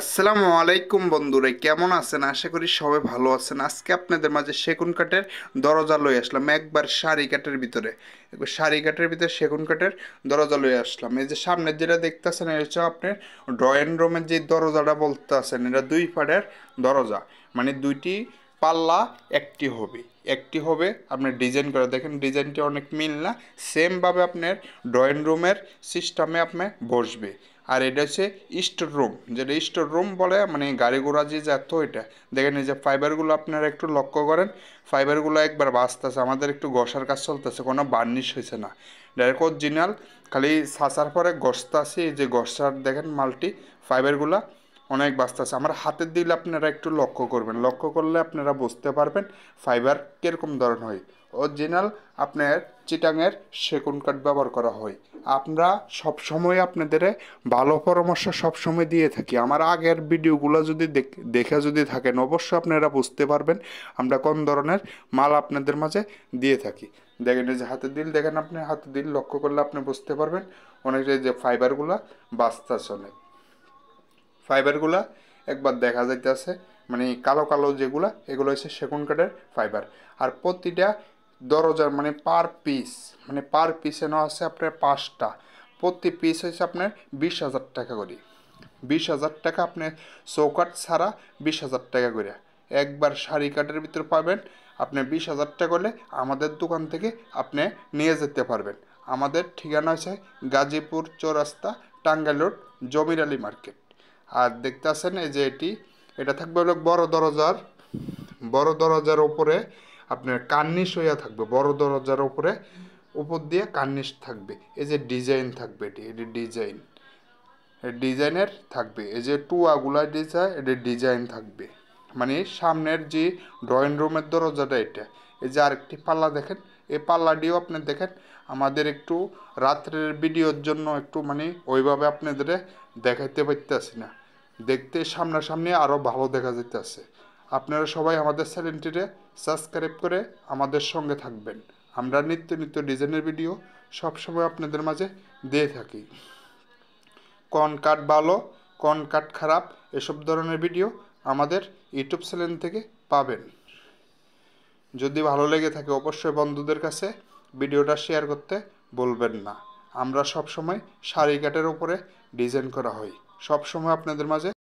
আসসালামু আলাইকুম বন্ধুরা কেমন আছেন আশা করি সবাই ভালো আছেন আজকে আপনাদের মাঝে সেগুন কাঠের দরজা লয়ে আসলাম একবার শাড়ি কাঠের ভিতরে একবার শাড়ি কাঠের ভিতরে সেগুন কাঠের দরজা লয়ে আসলাম এই যে সামনের যেটা দেখতেছেন এটা হচ্ছে আপনার ড্রয়িং রুমের যে দরজাটা বলতে আছেন এটা দুই পাড়ের দরজা মানে দুইটি পাল্লা একটি হবে একটি হবে আপনার ডিজাইন করে দেখেন ডিজাইনটি অনেক মিল না সেমভাবে আপনার ড্রয়িং রুমের সিস্টেমে আপনি বসবে আর এটা হচ্ছে স্টোর রুম যেটা স্টোর রুম বলে মানে গাড়ি ঘোড়া যে যেত এটা দেখেন এই যে ফাইবারগুলো আপনারা একটু লক্ষ্য করেন ফাইবারগুলো একবার বাঁচতেছে আমাদের একটু ঘষার কাজ চলতেছে কোনো বার্নিশ হয়েছে না ডাইরেক্ট অরিজিনাল খালি সাঁচার পরে ঘষতেছে এই যে ঘষার দেখেন মাল্টি ফাইবারগুলা অনেক বাস্তা আছে আমার হাতের দিলে আপনারা একটু লক্ষ্য করবেন লক্ষ্য করলে আপনারা বুঝতে পারবেন ফাইবার কীরকম ধরন হয় অরিজিনাল আপনার চিটাঙের সেগুন কাঠ ব্যবহার করা হয় আমরা সবসময় আপনাদের ভালো পরামর্শ সব সময় দিয়ে থাকি আমার আগের ভিডিওগুলো যদি দেখে যদি থাকেন অবশ্যই আপনারা বুঝতে পারবেন আমরা কোন ধরনের মাল আপনাদের মাঝে দিয়ে থাকি দেখেন এই যে হাতের দিল দেখেন আপনি হাতে দিল লক্ষ্য করলে আপনি বুঝতে পারবেন অনেক যে ফাইবারগুলো বাস্তাস অনেক ফাইবারগুলা একবার দেখা যাইতেছে মানে কালো কালো যেগুলা এগুলো হচ্ছে সেগুন কাঠের ফাইবার আর প্রতিটা দরজার মানে পার পিস মানে পার পিসে নেওয়া আছে আপনার পাঁচটা প্রতি পিস হয়েছে আপনার বিশ হাজার টাকা করে বিশ হাজার টাকা আপনি চৌকাট ছাড়া বিশ হাজার টাকা করে একবার শাড়ি কাটের ভিতরে পাবেন আপনি বিশ হাজার টাকা করলে আমাদের দোকান থেকে আপনি নিয়ে যেতে পারবেন আমাদের ঠিকানা আছে গাজীপুর চৌরাস্তা টাঙ্গাইল রোড জমির আলী মার্কেট আর দেখতেছেন এই যে এটি এটা থাকবে হলো বড় দরজার বড় দরজার ওপরে আপনার কার্নিশ হইয়া থাকবে বড় দরজার ওপরে উপর দিয়ে কার্নিশ থাকবে এই যে ডিজাইন থাকবে এটি এটি ডিজাইন ডিজাইনের থাকবে এই যে টুয়াগুলা ডিজাইন এটি ডিজাইন থাকবে মানে সামনের যে ড্রয়িং রুমের দরজাটা এটা এই যে আরেকটি পাল্লা দেখেন এই পাল্লাটিও আপনি দেখেন আমাদের একটু রাত্রের ভিডিওর জন্য একটু মানে ওইভাবে আপনাদের দেখাইতে পারতেছি না দেখতে সামনাসামনি আরও ভালো দেখা আছে আপনারা সবাই আমাদের চ্যানেলটিতে সাবস্ক্রাইব করে আমাদের সঙ্গে থাকবেন আমরা নিত্য নিত্য ডিজাইনের ভিডিও সবসময় আপনাদের মাঝে দিয়ে থাকি কন কাট ভালো কন কাট খারাপ এসব ধরনের ভিডিও আমাদের ইউটিউব চ্যানেল থেকে পাবেন যদি ভালো লেগে থাকে অবশ্যই বন্ধুদের কাছে ভিডিওটা শেয়ার করতে বলবেন না আমরা সব সময় শাড়ি কাটের ওপরে ডিজাইন করা হয় সবসময় আপনাদের মাঝে